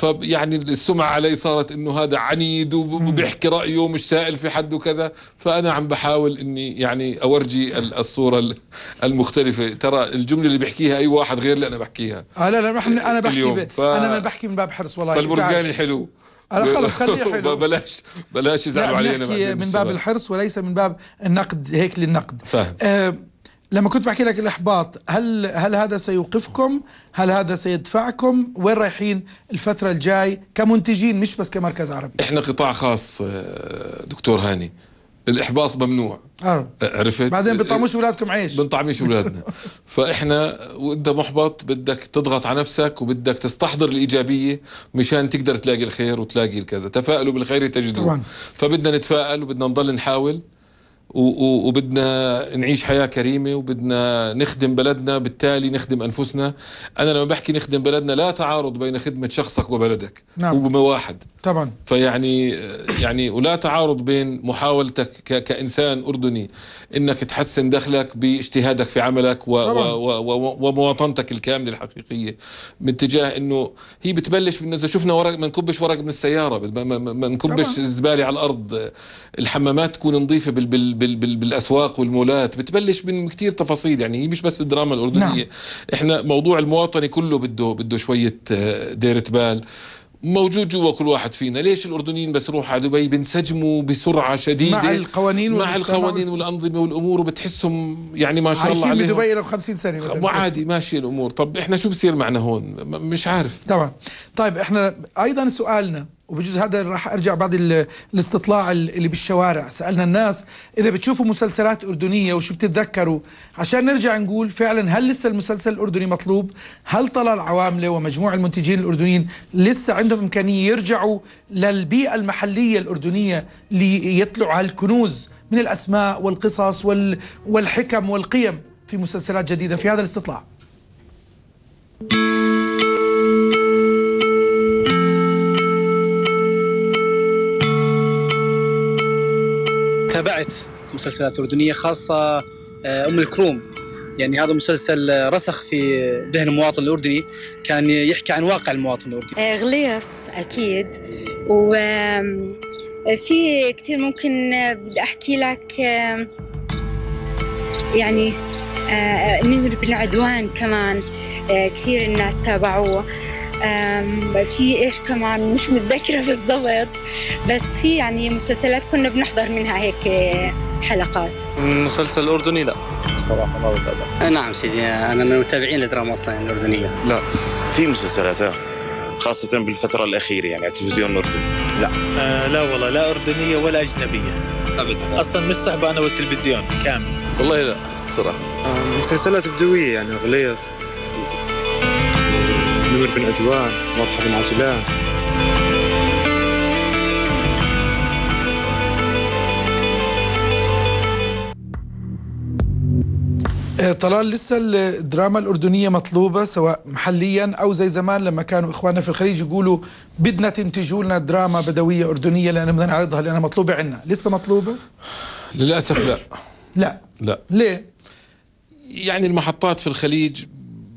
نعم. فيعني السمعه علي صارت انه هذا عنيد وبيحكي رايه ومش سائل في حد وكذا فانا عم بحاول اني يعني اورجي الصوره المختلفه ترى الجمله اللي بحكيها ايوه واحد غير اللي انا بحكيها آه لا لا احنا انا بحكي ب... ف... انا ما بحكي من باب حرص والله فالبرجاني طيب، حلو انا آه، خلص خليه حلو بلاش بلاش يزعلوا علينا من باب الحرص وليس من باب النقد هيك للنقد فاهم آه لما كنت بحكي لك الاحباط هل هل هذا سيوقفكم؟ هل هذا سيدفعكم؟ وين رايحين الفتره الجاي كمنتجين مش بس كمركز عربي؟ احنا قطاع خاص آه، دكتور هاني الاحباط ممنوع اه عرفت بعدين بنطعموش اولادكم إيه. عيش بنطعميش اولادنا فاحنا وانت محبط بدك تضغط على نفسك وبدك تستحضر الايجابيه مشان تقدر تلاقي الخير وتلاقي الكذا تفائلوا بالخير تجدوه طبعا فبدنا نتفائل وبدنا نضل نحاول وبدنا نعيش حياة كريمة وبدنا نخدم بلدنا بالتالي نخدم أنفسنا أنا لما بحكي نخدم بلدنا لا تعارض بين خدمة شخصك وبلدك نعم. هو واحد طبعا فيعني يعني ولا تعارض بين محاولتك كانسان اردني انك تحسن دخلك باجتهادك في عملك و و و ومواطنتك الكامله الحقيقيه من انه هي بتبلش من اذا شفنا ورق ما نكبش ورق من السياره ما نكبش الزباله على الارض الحمامات تكون نظيفه بال بال بال بال بالاسواق والمولات بتبلش من كثير تفاصيل يعني هي مش بس الدراما الاردنيه نعم. احنا موضوع المواطنه كله بده بده شويه ديره بال موجود جوا كل واحد فينا ليش الأردنيين بس روح على دبي بنسجموا بسرعة شديدة مع القوانين مع القوانين والأنظمة والأمور وبتحسهم يعني ما شاء الله عايشين بدبي لو 50 سنة وعادي عادي ماشية الأمور طب إحنا شو بصير معنا هون مش عارف طبعا طيب إحنا أيضا سؤالنا وبجوز هذا راح ارجع بعد الاستطلاع اللي بالشوارع سالنا الناس اذا بتشوفوا مسلسلات اردنيه وشو بتتذكروا عشان نرجع نقول فعلا هل لسه المسلسل الاردني مطلوب هل طلال عوامله ومجموع المنتجين الاردنيين لسه عندهم امكانيه يرجعوا للبيئه المحليه الاردنيه ليطلعوا هالكنوز من الاسماء والقصص وال والحكم والقيم في مسلسلات جديده في هذا الاستطلاع تابعت مسلسلات أردنية خاصة آه، أم الكروم يعني هذا مسلسل رسخ في ذهن المواطن الأردني كان يحكي عن واقع المواطن الأردني آه، غليص أكيد و في كثير ممكن بدي أحكي لك يعني آه، نمر بالعدوان كمان كثير الناس تابعوه في ايش كمان مش متذكره بالضبط بس في يعني مسلسلات كنا بنحضر منها هيك حلقات مسلسل اردني لا صراحه ما بتابع آه، نعم سيدي انا من متابعين الدراما اصلا الاردنيه لا في مسلسلات خاصة بالفترة الأخيرة يعني على التلفزيون الأردني لا آه لا والله لا أردنية ولا أجنبية أبدا أصلا مش صعبة أنا والتلفزيون كامل والله لا صراحة آه مسلسلات بدوية يعني غليص بن أجوان واضحة بن عجلان إيه، طلال لسه الدراما الأردنية مطلوبة سواء محليا أو زي زمان لما كانوا إخواننا في الخليج يقولوا بدنا تنتجوا لنا دراما بدوية أردنية لأن بدنا نعرضها لأنها مطلوبة عنا لسه مطلوبة؟ للأسف لا لا لا ليه؟ يعني المحطات في الخليج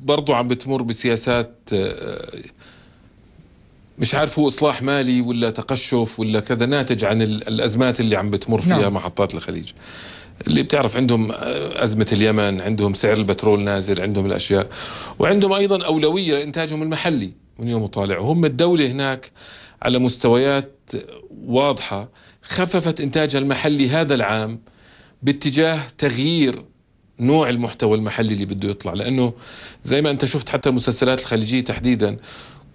برضو عم بتمر بسياسات آه، مش عارف هو اصلاح مالي ولا تقشف ولا كذا ناتج عن الازمات اللي عم بتمر فيها نعم. محطات الخليج اللي بتعرف عندهم آه، أزمة اليمن عندهم سعر البترول نازل عندهم الأشياء وعندهم أيضا أولوية لإنتاجهم المحلي من يوم وطالع هم الدولة هناك على مستويات واضحة خففت إنتاجها المحلي هذا العام باتجاه تغيير نوع المحتوى المحلي اللي بده يطلع لانه زي ما انت شفت حتى المسلسلات الخليجيه تحديدا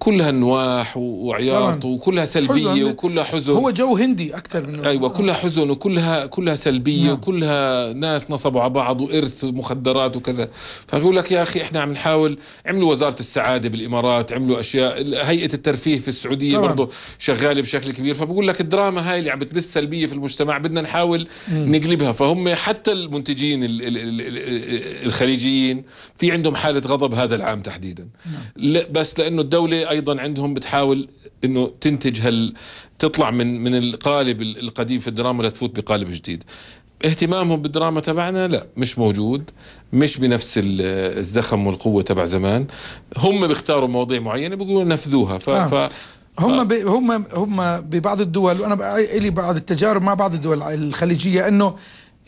كلها نواح وعياط وكلها سلبيه حزن وكلها حزن هو جو هندي اكثر من ايوه كلها حزن وكلها كلها سلبيه نعم. وكلها ناس نصبوا على بعض وارث ومخدرات وكذا فبقول لك يا اخي احنا عم نحاول عملوا وزاره السعاده بالامارات عملوا اشياء هيئه الترفيه في السعوديه برضه شغاله بشكل كبير فبقول لك الدراما هاي اللي عم بتبث سلبيه في المجتمع بدنا نحاول مم. نقلبها فهم حتى المنتجين الخليجيين في عندهم حاله غضب هذا العام تحديدا نعم. بس لانه الدوله ايضا عندهم بتحاول انه تنتج هال تطلع من من القالب القديم في الدراما لتفوت بقالب جديد اهتمامهم بالدراما تبعنا لا مش موجود مش بنفس الزخم والقوه تبع زمان هم بيختاروا مواضيع معينه بيقولوا نفذوها ف, آه. ف... هم آه. ب... هم هم ببعض الدول وانا الي بعض التجارب مع بعض الدول الخليجيه انه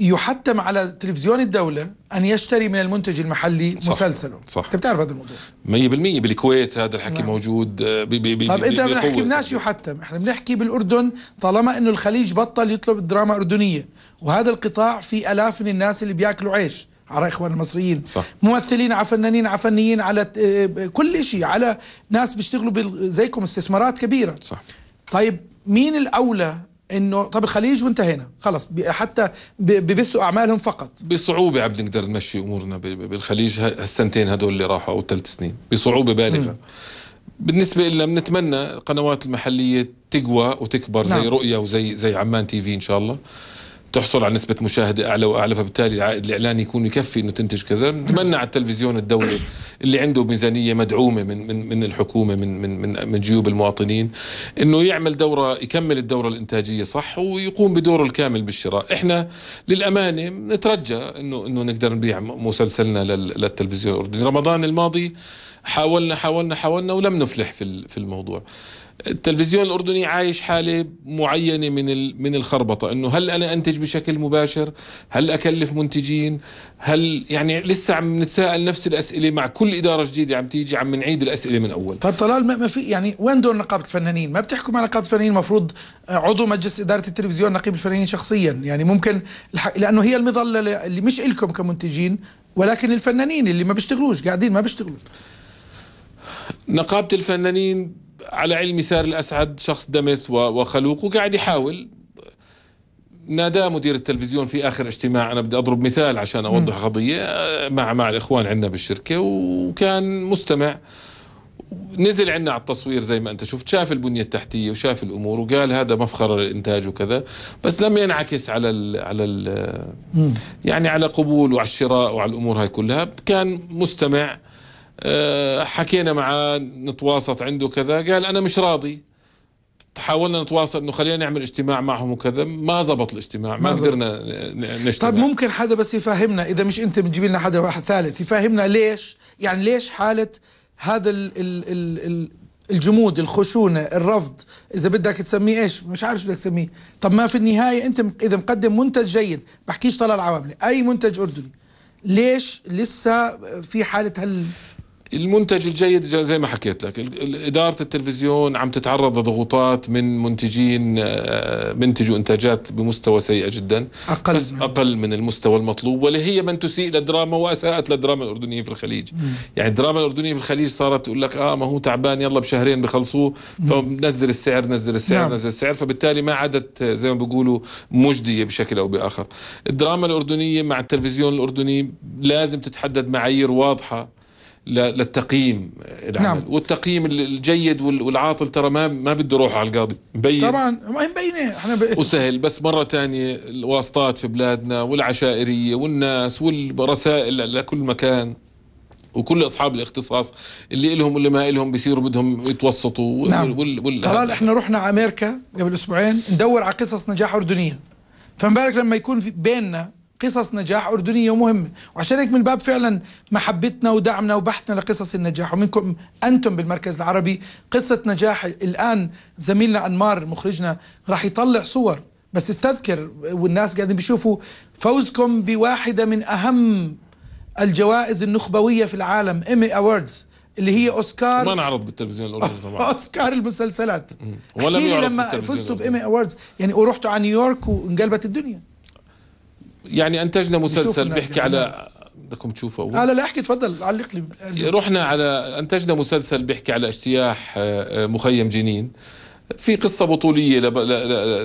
يحتم على تلفزيون الدولة أن يشتري من المنتج المحلي صح مسلسله صح أنت بتعرف هذا الموضوع 100% بالكويت هذا الحكي نعم. موجود آه، بي بي بي طب إذا ما بنحكيناش يحتم إحنا بنحكي بالأردن طالما أنه الخليج بطل يطلب الدراما أردنية وهذا القطاع في ألاف من الناس اللي بياكلوا عيش على اخوان المصريين صح. ممثلين على فنانين على فنيين على آه، كل شيء على ناس بيشتغلوا زيكم استثمارات كبيره صح. طيب مين الاولى انه طب الخليج وانتهينا خلص حتى ببثوا اعمالهم فقط بصعوبه عم نقدر نمشي امورنا بالخليج هالسنتين هدول اللي راحوا او الثلاث سنين بصعوبه بالغه بالنسبه لنا بنتمنى القنوات المحليه تقوى وتكبر نعم. زي رؤيا وزي زي عمان تي في ان شاء الله تحصل على نسبة مشاهدة أعلى وأعلى فبالتالي العائد الإعلاني يكون يكفي أنه تنتج كذا نتمنى على التلفزيون الدولي اللي عنده ميزانية مدعومة من من من الحكومة من من من, من جيوب المواطنين أنه يعمل دورة يكمل الدورة الإنتاجية صح ويقوم بدوره الكامل بالشراء إحنا للأمانة نترجى أنه أنه نقدر نبيع مسلسلنا للتلفزيون الأردني رمضان الماضي حاولنا حاولنا حاولنا ولم نفلح في في الموضوع التلفزيون الاردني عايش حاله معينه من من الخربطه انه هل انا انتج بشكل مباشر هل اكلف منتجين هل يعني لسه عم نتساءل نفس الاسئله مع كل اداره جديده عم تيجي عم نعيد الاسئله من اول طيب طلال ما في يعني وين دور نقابه الفنانين ما بتحكم على نقابه الفنانين المفروض آه، عضو مجلس اداره التلفزيون نقيب الفنانين شخصيا يعني ممكن لانه هي المظله اللي مش الكم كمنتجين ولكن الفنانين اللي ما بيشتغلوش قاعدين ما بيشتغلوا نقابه الفنانين على علم سار الأسعد شخص دمث وخلوق وقاعد يحاول ناداه مدير التلفزيون في اخر اجتماع انا بدي اضرب مثال عشان اوضح قضيه مع مع الاخوان عندنا بالشركه وكان مستمع نزل عندنا على التصوير زي ما انت شفت شاف البنيه التحتيه وشاف الامور وقال هذا مفخره للانتاج وكذا بس لم ينعكس على الـ على الـ يعني على قبول وعلى الشراء وعلى الامور هاي كلها كان مستمع آه، حكينا معاه نتواسط عنده كذا قال انا مش راضي حاولنا نتواصل انه خلينا نعمل اجتماع معهم وكذا ما زبط الاجتماع ما قدرنا نجتمع طيب ممكن حدا بس يفهمنا اذا مش انت بتجيب لنا حدا واحد ثالث يفهمنا ليش يعني ليش حاله هذا الـ الـ الـ الـ الجمود الخشونه الرفض اذا بدك تسميه ايش مش عارف شو بدك تسميه طب ما في النهايه انت اذا مقدم منتج جيد بحكيش طلع العوامل اي منتج اردني ليش لسه في حاله هال المنتج الجيد زي ما حكيت لك إدارة التلفزيون عم تتعرض لضغوطات من منتجين آه، منتجوا إنتاجات بمستوى سيء جدا أقل بس أقل من المستوى المطلوب واللي هي من تسيء للدراما وأساءت للدراما الأردنية في الخليج مم. يعني الدراما الأردنية في الخليج صارت تقول لك آه ما هو تعبان يلا بشهرين بخلصوه فنزل السعر نزل السعر نعم. نزل السعر فبالتالي ما عادت آه، زي ما بيقولوا مجدية بشكل أو بآخر الدراما الأردنية مع التلفزيون الأردني لازم تتحدد معايير واضحة للتقييم العمل نعم. والتقييم الجيد والعاطل ترى ما ما بده روحه على القاضي مبين طبعا ما مبينه احنا ب... وسهل بس مره تانية الواسطات في بلادنا والعشائريه والناس والرسائل لكل مكان وكل اصحاب الاختصاص اللي لهم واللي ما لهم بيصيروا بدهم يتوسطوا نعم. وال... وال... طلال احنا رحنا على امريكا قبل اسبوعين ندور على قصص نجاح اردنيه فما بالك لما يكون في بيننا قصص نجاح أردنية ومهمة وعشان هيك من باب فعلا محبتنا ودعمنا وبحثنا لقصص النجاح ومنكم أنتم بالمركز العربي قصة نجاح الآن زميلنا أنمار مخرجنا راح يطلع صور بس استذكر والناس قاعدين بيشوفوا فوزكم بواحدة من أهم الجوائز النخبوية في العالم إيمي اووردز اللي هي اوسكار ما نعرض بالتلفزيون الاردني طبعا اوسكار المسلسلات ولم لما فزتوا بايمي اووردز يعني ورحتوا على نيويورك وانقلبت الدنيا يعني انتجنا مسلسل بيحكي على بدكم تشوفوا اول آه، لا لا احكي تفضل علق لي رحنا على انتجنا مسلسل بيحكي على اجتياح آه، آه، مخيم جنين في قصه بطوليه لب...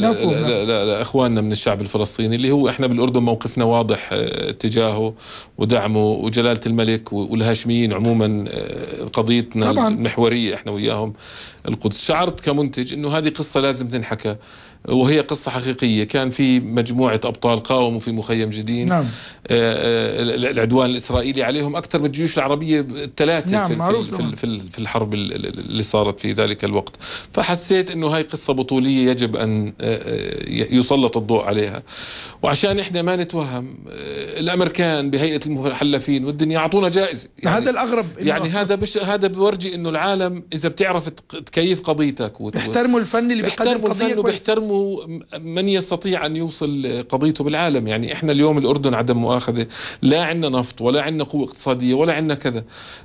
لاخواننا من الشعب الفلسطيني اللي هو احنا بالاردن موقفنا واضح تجاهه ودعمه وجلاله الملك والهاشميين عموما قضيتنا طبعا. المحوريه احنا وياهم القدس شعرت كمنتج انه هذه قصه لازم تنحكى وهي قصة حقيقية كان في مجموعة أبطال قاوموا في مخيم جدين نعم. آه، آه، العدوان الإسرائيلي عليهم أكثر من الجيوش العربية الثلاثة نعم. في, معروف في, في, في الحرب اللي صارت في ذلك الوقت فحسيت أنه هاي قصة بطولية يجب أن آه، يسلط الضوء عليها وعشان إحنا ما نتوهم الأمريكان بهيئة المحلفين والدنيا أعطونا جائزة يعني هذا الأغرب يعني هذا بش هذا بورجي أنه العالم إذا بتعرف تكيف قضيتك وت... يحترموا الفن اللي بيقدم قضية كويس يحكمه من يستطيع أن يوصل قضيته بالعالم يعني إحنا اليوم الأردن عدم مؤاخذة لا عندنا نفط ولا عندنا قوة اقتصادية ولا عندنا كذا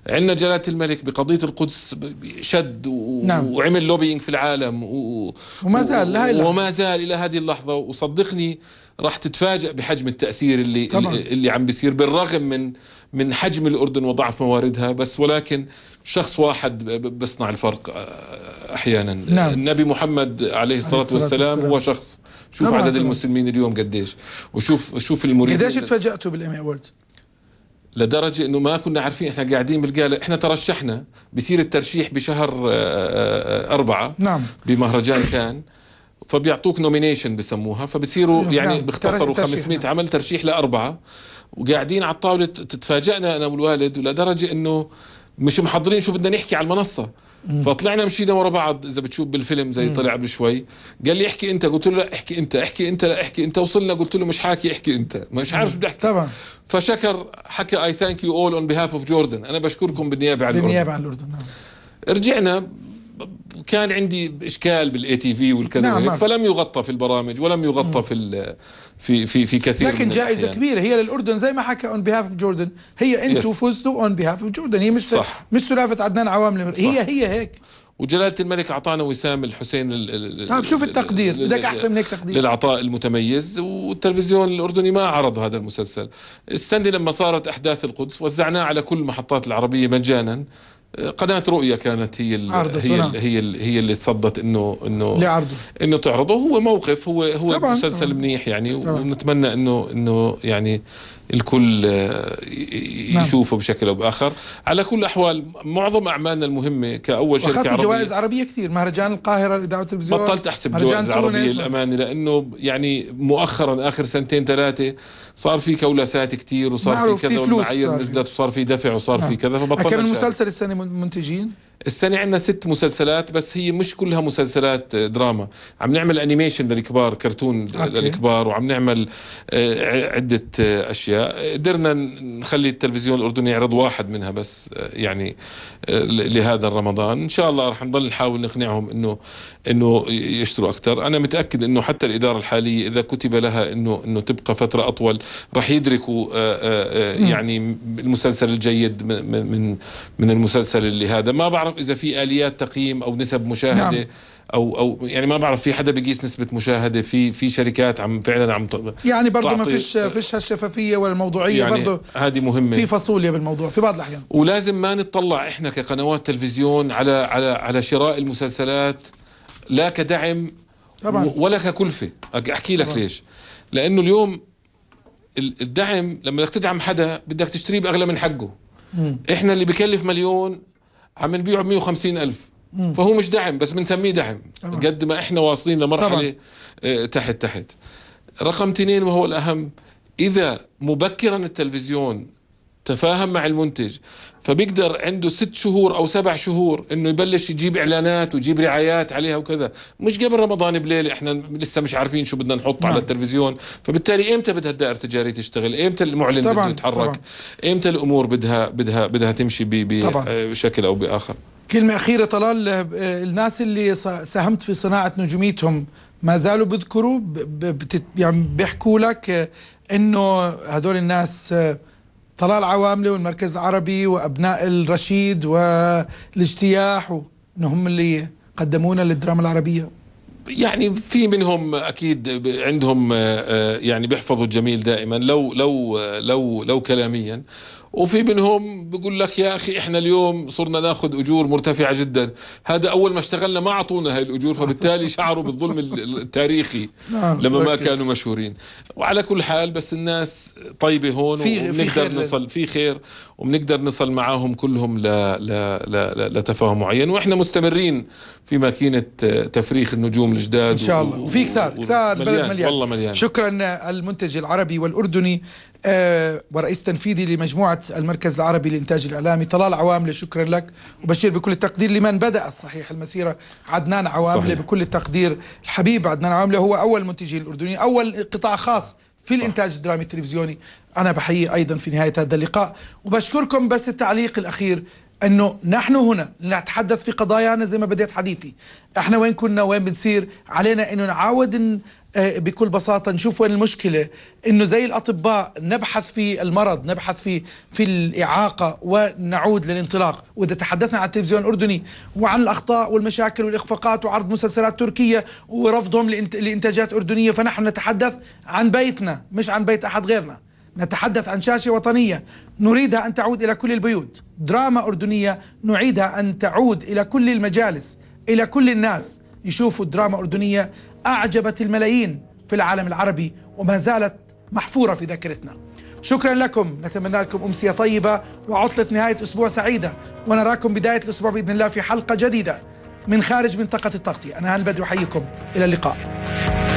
عندنا جلالة الملك بقضية القدس شد و... نعم. وعمل لوبينج في العالم و... وما زال و... وما زال إلى هذه اللحظة وصدقني راح تتفاجئ بحجم التأثير اللي طبعا. اللي عم بيصير بالرغم من من حجم الأردن وضعف مواردها بس ولكن شخص واحد بيصنع الفرق آه، أحيانا نعم. النبي محمد عليه الصلاة, الصلاة والسلام, والسلام هو شخص شوف نعم. عدد المسلمين اليوم قديش وشوف شوف المريد قديش تفاجأتوا بالامي أوردز لدرجه انه ما كنا عارفين احنا قاعدين بالقالة احنا ترشحنا بصير الترشيح بشهر آه، آه، أربعة نعم بمهرجان كان فبيعطوك نومينيشن بسموها فبصيروا نعم. يعني نعم. بيختصروا 500 عمل ترشيح لأربعة وقاعدين على الطاوله تتفاجئنا انا والوالد ولدرجه انه مش محضرين شو بدنا نحكي على المنصه مم. فطلعنا مشينا ورا بعض اذا بتشوف بالفيلم زي مم. طلع قبل شوي قال لي احكي انت قلت له لا احكي انت احكي انت لا احكي انت وصلنا قلت له مش حاكي احكي انت مش عارف شو بدي احكي طبعا فشكر حكى اي ثانك يو اول اون بيهاف اوف جوردن انا بشكركم بالنيابه عن الاردن بالنيابه عن الاردن نعم. رجعنا كان عندي اشكال بالاي تي في والكذا نعم،, نعم فلم يغطى في البرامج ولم يغطى في في في في كثير لكن من جائزه الأحيان. كبيره هي للاردن زي ما حكى اون بيهاف اوف جوردن هي انتم فزتوا اون بيهاف اوف جوردن هي مش صح. مش سلافه عدنان عوامل هي هي هيك وجلالة الملك أعطانا وسام الحسين طيب شوف التقدير بدك أحسن من هيك تقدير للعطاء المتميز والتلفزيون الأردني ما عرض هذا المسلسل السنة لما صارت أحداث القدس وزعناه على كل المحطات العربية مجانا قناه رؤيا كانت هي الـ هي الـ هي, الـ هي اللي تصدت انه انه لعرضه انه تعرضه هو موقف هو هو طبعاً مسلسل طبعاً منيح يعني طبعاً ونتمنى انه انه يعني الكل آه، نعم. يشوفه بشكل او باخر على كل الاحوال معظم اعمالنا المهمه كاول شركه عربيه جوائز عربيه كثير مهرجان القاهره الاذاعه والتلفزيون بطلت احسب جوائز عربيه للامانه لانه يعني مؤخرا اخر سنتين ثلاثه صار في كولاسات كثير وصار في كذا والمعايير نزلت وصار في دفع وصار نعم. في كذا فبطلت كان المسلسل السنه منتجين السنة عندنا ست مسلسلات بس هي مش كلها مسلسلات آه، دراما عم نعمل أنيميشن للكبار كرتون أوكي. للكبار وعم نعمل آه، عدة آه، أشياء قدرنا نخلي التلفزيون الأردني يعرض واحد منها بس يعني لهذا الرمضان إن شاء الله رح نضل نحاول نقنعهم أنه أنه يشتروا أكثر أنا متأكد أنه حتى الإدارة الحالية إذا كتب لها أنه أنه تبقى فترة أطول رح يدركوا يعني المسلسل الجيد من من المسلسل اللي هذا ما بعرف بعرف اذا في اليات تقييم او نسب مشاهده نعم. او او يعني ما بعرف في حدا بيقيس نسبه مشاهده في في شركات عم فعلا عم يعني برضه ما فيش آه. فيش هالشفافيه ولا الموضوعيه يعني برضه هذه مهمه في فصوليه بالموضوع في بعض الاحيان ولازم ما نتطلع احنا كقنوات تلفزيون على على على شراء المسلسلات لا كدعم طبعا ولا ككلفه احكي لك طبعا. ليش لانه اليوم الدعم لما بدك تدعم حدا بدك تشتريه باغلى من حقه مم. احنا اللي بكلف مليون عم نبيعه ب 150 ألف مم. فهو مش دعم بس بنسميه دعم طبعا. قد ما احنا واصلين لمرحلة طبعا. آه، تحت تحت رقم اثنين وهو الأهم إذا مبكرا التلفزيون تفاهم مع المنتج فبيقدر عنده ست شهور او سبع شهور انه يبلش يجيب اعلانات ويجيب رعايات عليها وكذا مش قبل رمضان بليله احنا لسه مش عارفين شو بدنا نحط نعم. على التلفزيون فبالتالي امتى بدها الدائره التجاريه تشتغل امتى المعلن بده يتحرك طبعًا. امتى الامور بدها بدها بدها تمشي آه، بشكل او باخر كلمة أخيرة طلال آه، الناس اللي ساهمت في صناعة نجوميتهم ما زالوا بيذكروا يعني بيحكوا لك آه، إنه هذول الناس طلال عواملي والمركز العربي وأبناء الرشيد والاجتياح هم اللي قدمونا للدراما العربية يعني في منهم اكيد عندهم آه، آه، يعني بيحفظوا الجميل دائما لو لو آه، لو لو كلاميا وفي منهم بقول لك يا اخي احنا اليوم صرنا ناخذ اجور مرتفعه جدا هذا اول ما اشتغلنا ما اعطونا هاي الاجور فبالتالي شعروا بالظلم التاريخي نعم، لما ما كانوا مشهورين وعلى كل حال بس الناس طيبه هون وبنقدر نصل في خير وبنقدر نصل معاهم كلهم ل ل ل لتفاهم معين واحنا مستمرين في ماكينه تفريخ النجوم الجداد ان شاء الله وفي كثار كثار بلد مليان والله مليان شكرا المنتج العربي والاردني آه، ورئيس تنفيذي لمجموعة المركز العربي للإنتاج الإعلامي طلال عواملة شكرا لك وبشير بكل التقدير لمن بدأ صحيح المسيرة عدنان عواملة صحيح. بكل التقدير الحبيب عدنان عواملة هو أول منتجين الأردني أول قطاع خاص في صح. الإنتاج الدرامي التلفزيوني أنا بحيي أيضا في نهاية هذا اللقاء وبشكركم بس التعليق الأخير انه نحن هنا نتحدث في قضايانا زي ما بديت حديثي احنا وين كنا وين بنصير علينا انه نعاود آه، بكل بساطه نشوف وين المشكله انه زي الاطباء نبحث في المرض نبحث في في الاعاقه ونعود للانطلاق واذا تحدثنا عن التلفزيون الاردني وعن الاخطاء والمشاكل والاخفاقات وعرض مسلسلات تركيه ورفضهم لانتاجات اردنيه فنحن نتحدث عن بيتنا مش عن بيت احد غيرنا نتحدث عن شاشة وطنية نريدها أن تعود إلى كل البيوت دراما أردنية نعيدها أن تعود إلى كل المجالس إلى كل الناس يشوفوا دراما أردنية أعجبت الملايين في العالم العربي وما زالت محفورة في ذاكرتنا شكرا لكم نتمنى لكم أمسية طيبة وعطلة نهاية أسبوع سعيدة ونراكم بداية الأسبوع بإذن الله في حلقة جديدة من خارج منطقة التغطية أنا هان البدر أحييكم إلى اللقاء